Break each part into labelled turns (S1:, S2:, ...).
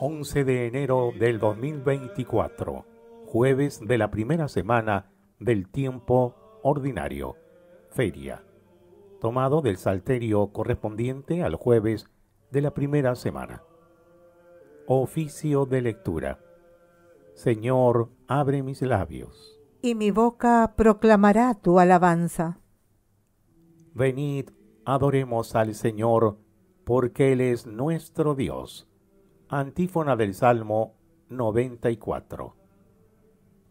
S1: 11 de enero del 2024, jueves de la primera semana del tiempo ordinario, feria, tomado del salterio correspondiente al jueves de la primera semana. Oficio de lectura. Señor, abre mis labios.
S2: Y mi boca proclamará tu alabanza.
S1: Venid, adoremos al Señor, porque Él es nuestro Dios Antífona del Salmo 94.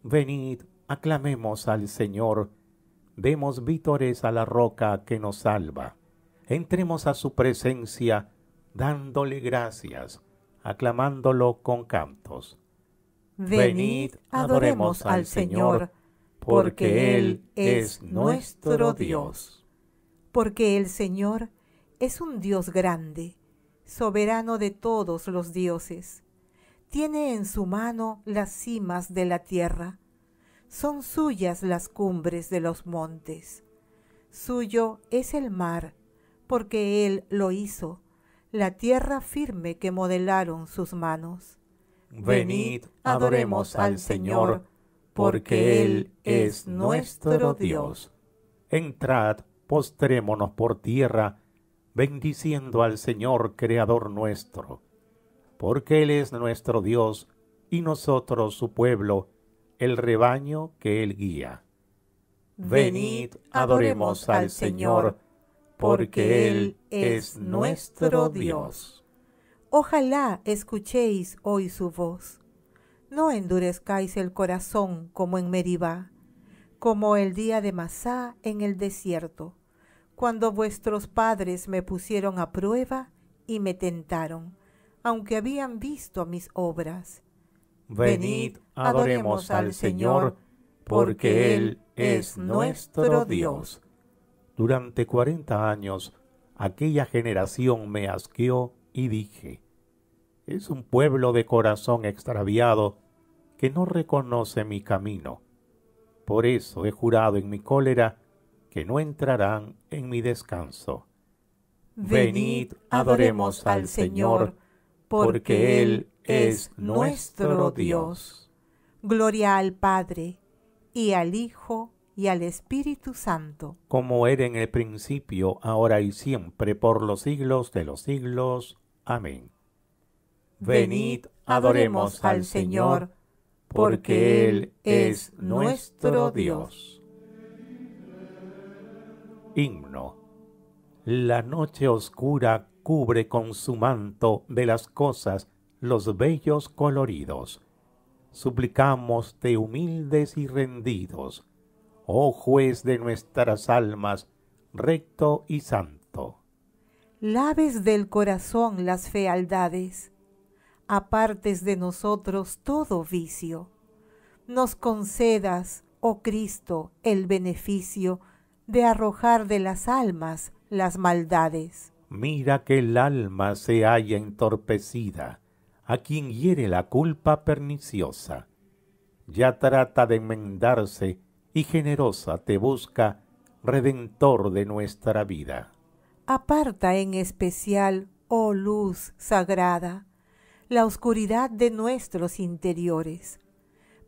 S1: Venid, aclamemos al Señor, demos vítores a la roca que nos salva. Entremos a su presencia dándole gracias, aclamándolo con cantos.
S3: Venid, adoremos al Señor, porque Él es nuestro Dios.
S2: Porque el Señor es un Dios grande soberano de todos los dioses. Tiene en su mano las cimas de la tierra. Son suyas las cumbres de los montes. Suyo es el mar, porque él lo hizo, la tierra firme que modelaron sus manos.
S3: Venid, adoremos al Señor, porque Él es nuestro Dios.
S1: Entrad, postrémonos por tierra, bendiciendo al Señor Creador nuestro, porque Él es nuestro Dios y nosotros su pueblo, el rebaño que Él guía. Venid, adoremos al
S2: Señor, porque
S3: Él es nuestro Dios.
S2: Ojalá escuchéis hoy su voz. No endurezcáis el corazón como en Meribá, como el día de Masá en el desierto cuando vuestros padres me pusieron a prueba y me tentaron, aunque habían visto mis obras. Venid, adoremos al Señor,
S1: porque Él es nuestro Dios. Durante cuarenta años aquella generación me asqueó y dije, es un pueblo de corazón extraviado que no reconoce mi camino. Por eso he jurado en mi cólera no entrarán en mi descanso. Venid, adoremos al Señor, porque Él es nuestro Dios.
S2: Gloria al Padre, y al Hijo, y al Espíritu Santo.
S1: Como era en el principio, ahora y siempre, por los siglos de los siglos. Amén.
S3: Venid, adoremos al Señor, porque Él es nuestro Dios.
S1: Himno. La noche oscura cubre con su manto de las cosas los bellos coloridos. Suplicamos te humildes y rendidos, oh juez de nuestras almas, recto y santo.
S2: Laves del corazón las fealdades, apartes de nosotros todo vicio. Nos concedas, oh Cristo, el beneficio de arrojar de las almas las maldades.
S1: Mira que el alma se halla entorpecida, a quien hiere la culpa perniciosa. Ya trata de enmendarse y generosa te busca, redentor de nuestra vida.
S2: Aparta en especial, oh luz sagrada, la oscuridad de nuestros interiores,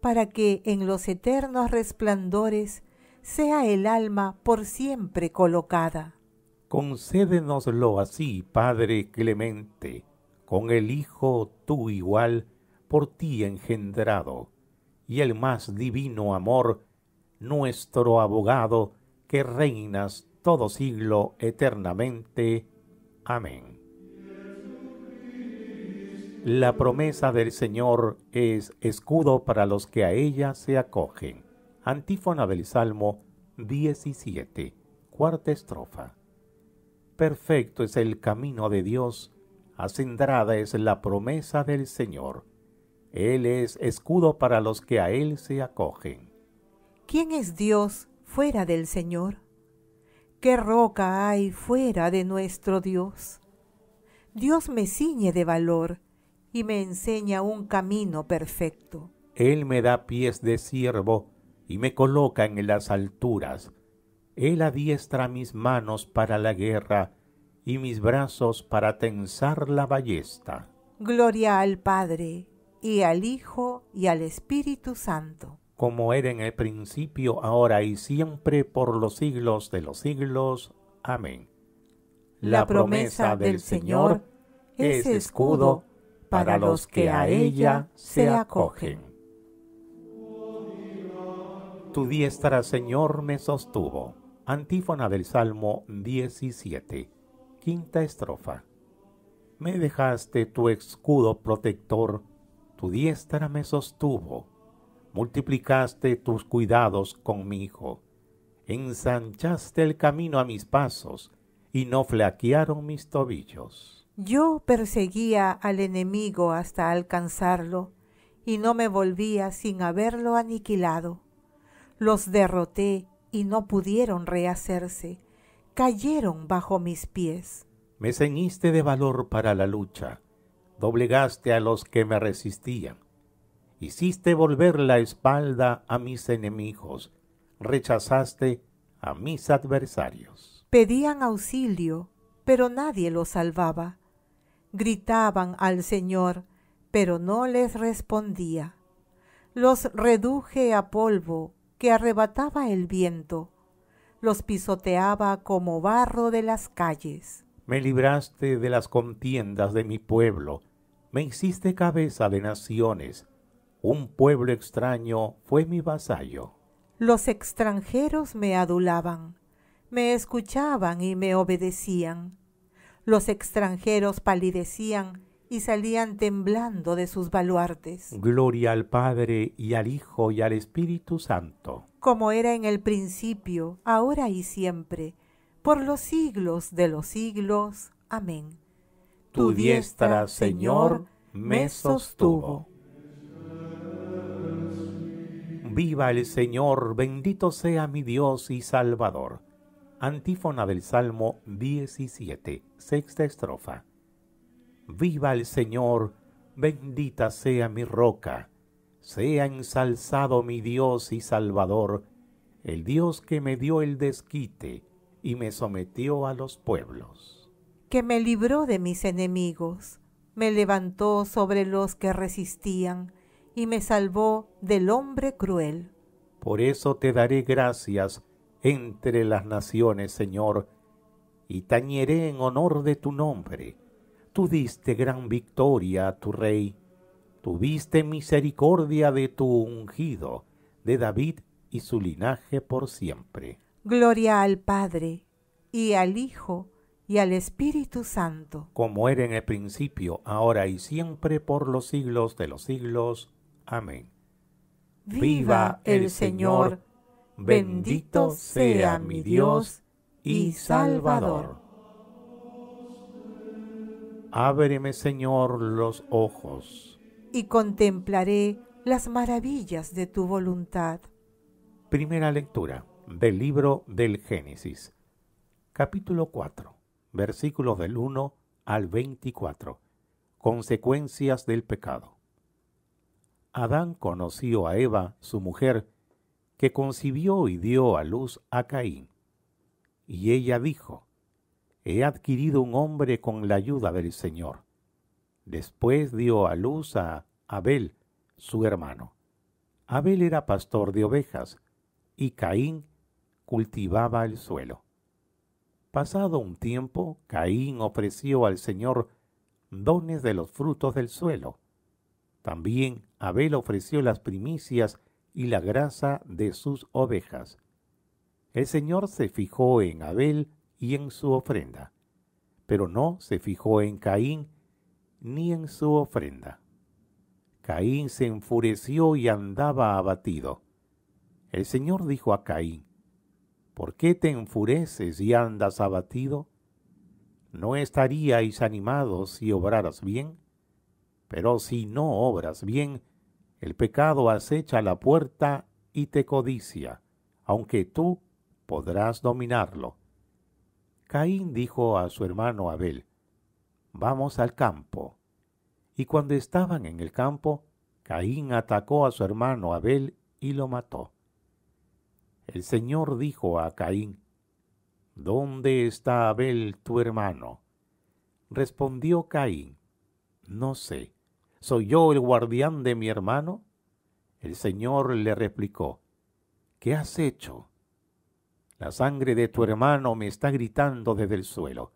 S2: para que en los eternos resplandores sea el alma por siempre colocada.
S1: Concédenoslo así, Padre clemente, con el Hijo tú igual, por ti engendrado, y el más divino amor, nuestro abogado, que reinas todo siglo eternamente. Amén. La promesa del Señor es escudo para los que a ella se acogen. Antífona del Salmo 17, cuarta estrofa. Perfecto es el camino de Dios, acendrada es la promesa del Señor. Él es escudo para los que a Él se acogen.
S2: ¿Quién es Dios fuera del Señor? ¿Qué roca hay fuera de nuestro Dios? Dios me ciñe de valor y me enseña un camino perfecto.
S1: Él me da pies de siervo y me coloca en las alturas. Él adiestra mis manos para la guerra y mis brazos para tensar la ballesta.
S2: Gloria al Padre, y al Hijo, y al Espíritu Santo.
S1: Como era en el principio, ahora y siempre, por los siglos de los siglos. Amén. La, promesa, del Señor es escudo
S3: para los que a ella se acogen
S1: tu diestra, Señor, me sostuvo. Antífona del Salmo 17, quinta estrofa. Me dejaste tu escudo protector, tu diestra me sostuvo. Multiplicaste tus cuidados conmigo. Ensanchaste el camino a mis pasos, y no flaquearon mis tobillos.
S2: Yo perseguía al enemigo hasta alcanzarlo, y no me volvía sin haberlo aniquilado. Los derroté y no pudieron rehacerse. Cayeron bajo mis pies.
S1: Me ceñiste de valor para la lucha. Doblegaste a los que me resistían. Hiciste volver la espalda a mis enemigos. Rechazaste a mis adversarios.
S2: Pedían auxilio, pero nadie los salvaba. Gritaban al Señor, pero no les respondía. Los reduje a polvo que arrebataba el viento, los pisoteaba como barro de las calles.
S1: Me libraste de las contiendas de mi pueblo, me hiciste cabeza de naciones, un pueblo extraño fue mi vasallo.
S2: Los extranjeros me adulaban, me escuchaban y me obedecían. Los extranjeros palidecían y salían temblando de sus baluartes.
S1: Gloria al Padre y al Hijo y al Espíritu Santo.
S2: Como era en el principio, ahora y siempre, por los siglos de los siglos. Amén.
S3: Tu, diestra, Señor, me sostuvo.
S1: Viva el Señor, bendito sea mi Dios y Salvador. Antífona del Salmo 17, sexta estrofa. Viva el Señor, bendita sea mi roca, sea ensalzado mi Dios y Salvador, el Dios que me dio el desquite y me sometió a los pueblos.
S2: Que me libró de mis enemigos, me levantó sobre los que resistían y me salvó del hombre cruel.
S1: Por eso te daré gracias entre las naciones, Señor, y tañeré en honor de tu nombre Tuviste gran victoria a tu rey, tuviste misericordia de tu ungido, de David y su linaje por siempre.
S2: Gloria al Padre, y al Hijo, y al Espíritu Santo.
S1: Como era en el principio, ahora y siempre, por los siglos de los siglos. Amén.
S2: Viva
S1: el Señor, bendito sea mi Dios y
S3: Salvador.
S1: Ábreme, Señor, los ojos.
S2: Y contemplaré las maravillas de tu voluntad.
S1: Primera lectura del libro del Génesis, capítulo 4, versículos del 1 al 24. Consecuencias del pecado. Adán conoció a Eva, su mujer, que concibió y dio a luz a Caín. Y ella dijo, he adquirido un hombre con la ayuda del Señor. Después dio a luz a Abel, su hermano. Abel era pastor de ovejas y Caín cultivaba el suelo. Pasado un tiempo, Caín ofreció al Señor dones de los frutos del suelo. También Abel ofreció las primicias y la grasa de sus ovejas. El Señor se fijó en Abel y en su ofrenda, pero no se fijó en Caín ni en su ofrenda. Caín se enfureció y andaba abatido. El Señor dijo a Caín, ¿por qué te enfureces y andas abatido? ¿No estaríais animados si obraras bien? Pero si no obras bien, el pecado acecha la puerta y te codicia, aunque tú podrás dominarlo. Caín dijo a su hermano Abel, Vamos al campo. Y cuando estaban en el campo, Caín atacó a su hermano Abel y lo mató. El Señor dijo a Caín, ¿Dónde está Abel tu hermano? Respondió Caín, No sé, ¿soy yo el guardián de mi hermano? El Señor le replicó, ¿qué has hecho? La sangre de tu hermano me está gritando desde el suelo.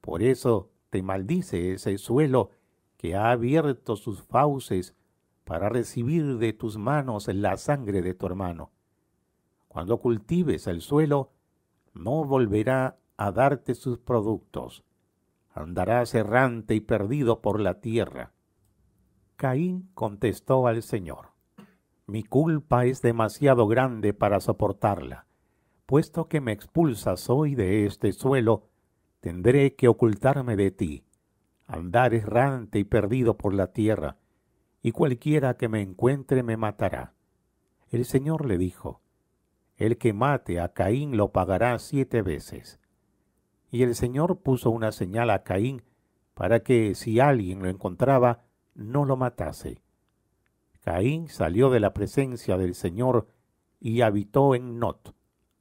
S1: Por eso te maldice ese suelo que ha abierto sus fauces para recibir de tus manos la sangre de tu hermano. Cuando cultives el suelo, no volverá a darte sus productos. Andarás errante y perdido por la tierra. Caín contestó al Señor, Mi culpa es demasiado grande para soportarla puesto que me expulsas hoy de este suelo, tendré que ocultarme de ti, andar errante y perdido por la tierra, y cualquiera que me encuentre me matará. El Señor le dijo, El que mate a Caín lo pagará siete veces. Y el Señor puso una señal a Caín para que si alguien lo encontraba, no lo matase. Caín salió de la presencia del Señor y habitó en Not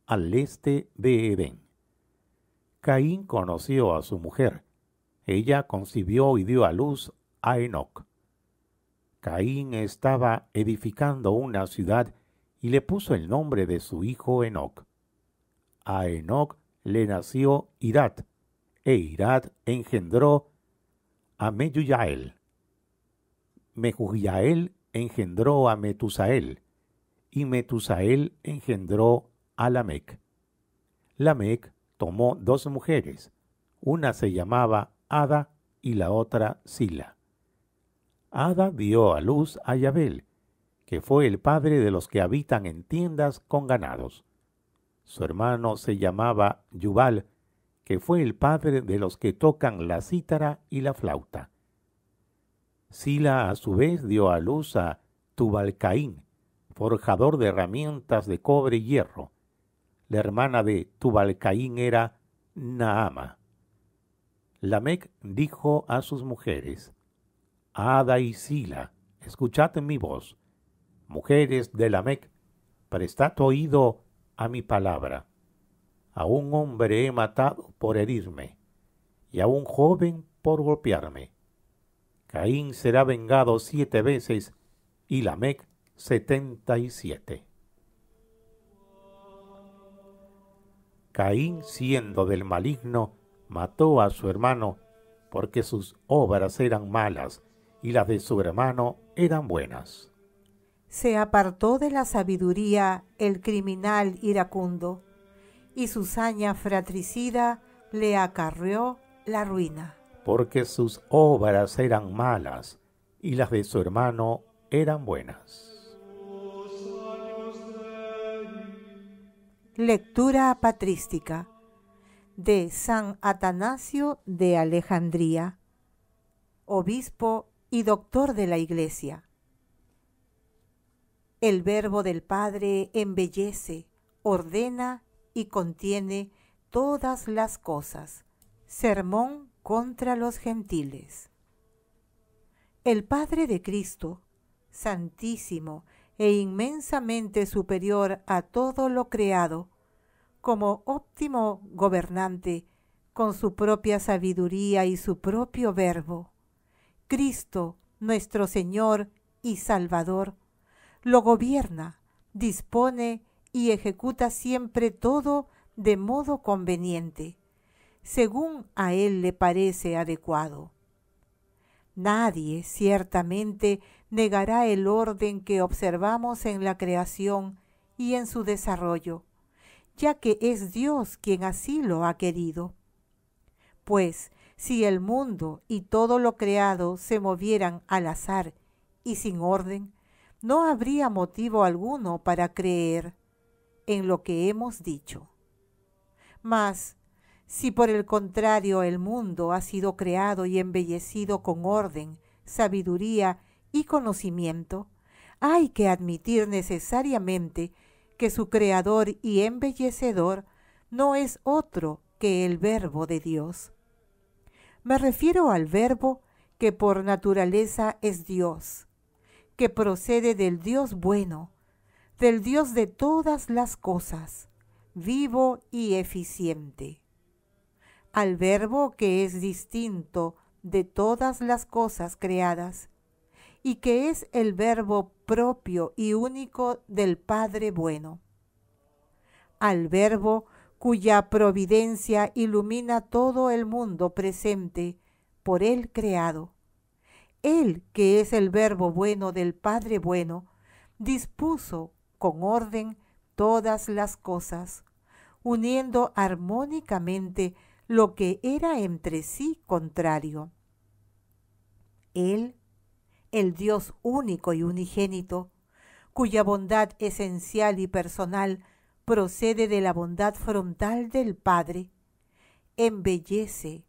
S1: al este de Edén. Caín conoció a su mujer. Ella concibió y dio a luz a Enoch. Caín estaba edificando una ciudad y le puso el nombre de su hijo Enoch. A Enoch le nació Irat, e Irat engendró a Mejuyael. Mejuyael engendró a Metusael, y Metusael engendró Lamec. Lamec tomó dos mujeres, una se llamaba Ada y la otra Sila. Ada dio a luz a Yabel, que fue el padre de los que habitan en tiendas con ganados. Su hermano se llamaba Yubal, que fue el padre de los que tocan la cítara y la flauta. Sila a su vez dio a luz a Tubalcaín, forjador de herramientas de cobre y hierro, la hermana de Tubalcaín era Naama. Lamec dijo a sus mujeres, Ada y Sila, escuchad mi voz. Mujeres de Lamec, prestad oído a mi palabra. A un hombre he matado por herirme, y a un joven por golpearme. Caín será vengado siete veces, y Lamec setenta y siete. Caín, siendo del maligno, mató a su hermano, porque sus obras eran malas y las de su hermano eran buenas.
S2: Se apartó de la sabiduría el criminal iracundo, y su saña fratricida le acarreó la ruina.
S1: Porque sus obras eran malas y las de su hermano eran buenas.
S2: Lectura patrística de San Atanasio de Alejandría, obispo y doctor de la Iglesia. El verbo del Padre embellece, ordena y contiene todas las cosas. Sermón contra los gentiles. El Padre de Cristo, santísimo, e inmensamente superior a todo lo creado, como óptimo gobernante, con su propia sabiduría y su propio verbo. Cristo, nuestro Señor y Salvador, lo gobierna, dispone y ejecuta siempre todo de modo conveniente, según a Él le parece adecuado. Nadie ciertamente negará el orden que observamos en la creación y en su desarrollo, ya que es Dios quien así lo ha querido. Pues si el mundo y todo lo creado se movieran al azar y sin orden, no habría motivo alguno para creer en lo que hemos dicho. Mas si por el contrario el mundo ha sido creado y embellecido con orden, sabiduría y conocimiento, hay que admitir necesariamente que su creador y embellecedor no es otro que el verbo de Dios. Me refiero al verbo que por naturaleza es Dios, que procede del Dios bueno, del Dios de todas las cosas, vivo y eficiente al verbo que es distinto de todas las cosas creadas y que es el verbo propio y único del Padre bueno. Al verbo cuya providencia ilumina todo el mundo presente por él creado. Él, que es el verbo bueno del Padre bueno, dispuso con orden todas las cosas, uniendo armónicamente lo que era entre sí contrario. Él, el Dios único y unigénito, cuya bondad esencial y personal procede de la bondad frontal del Padre, embellece,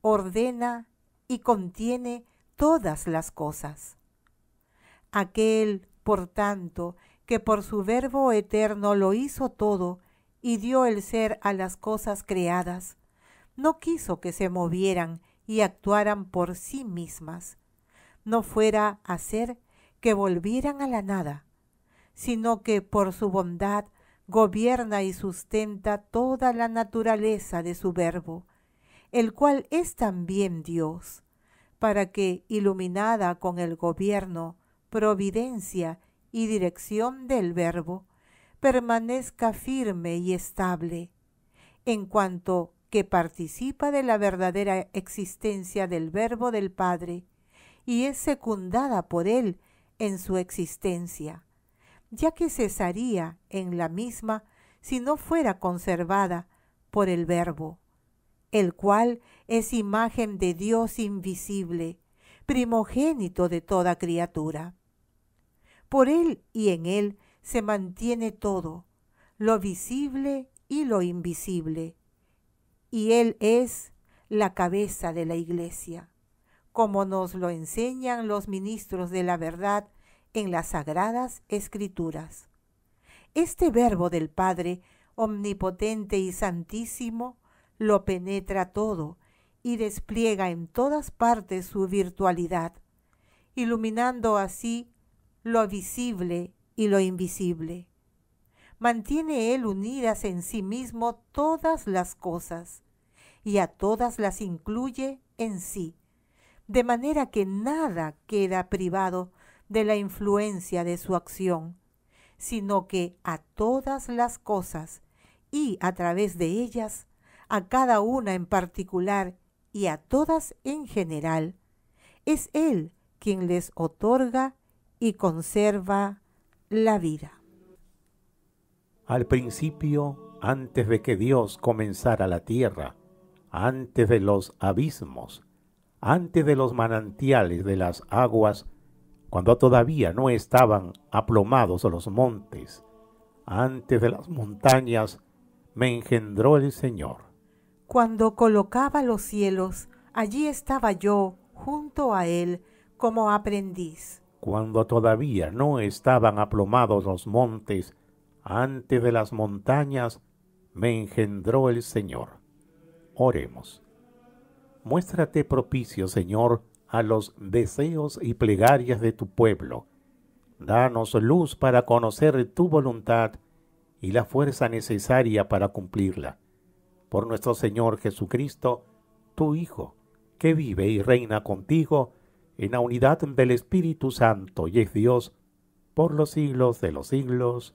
S2: ordena y contiene todas las cosas. Aquel, por tanto, que por su verbo eterno lo hizo todo y dio el ser a las cosas creadas, no quiso que se movieran y actuaran por sí mismas. No fuera a ser que volvieran a la nada, sino que por su bondad gobierna y sustenta toda la naturaleza de su verbo, el cual es también Dios, para que, iluminada con el gobierno, providencia y dirección del verbo, permanezca firme y estable, en cuanto que participa de la verdadera existencia del Verbo del Padre y es secundada por Él en su existencia, ya que cesaría en la misma si no fuera conservada por el Verbo, el cual es imagen de Dios invisible, primogénito de toda criatura. Por Él y en Él se mantiene todo, lo visible y lo invisible y Él es la cabeza de la iglesia, como nos lo enseñan los ministros de la verdad en las sagradas escrituras. Este verbo del Padre, omnipotente y santísimo, lo penetra todo y despliega en todas partes su virtualidad, iluminando así lo visible y lo invisible mantiene Él unidas en sí mismo todas las cosas y a todas las incluye en sí, de manera que nada queda privado de la influencia de su acción, sino que a todas las cosas y a través de ellas, a cada una en particular y a todas en general, es Él quien les otorga y conserva la vida
S1: al principio, antes de que Dios comenzara la tierra, antes de los abismos, antes de los manantiales de las aguas, cuando todavía no estaban aplomados los montes, antes de las montañas, me engendró el Señor.
S2: Cuando colocaba los cielos, allí estaba yo junto a él como aprendiz.
S1: Cuando todavía no estaban aplomados los montes, antes de las montañas me engendró el Señor. Oremos. Muéstrate propicio, Señor, a los deseos y plegarias de tu pueblo. Danos luz para conocer tu voluntad y la fuerza necesaria para cumplirla. Por nuestro Señor Jesucristo, tu Hijo, que vive y reina contigo en la unidad del Espíritu Santo y es Dios, por los siglos de los siglos.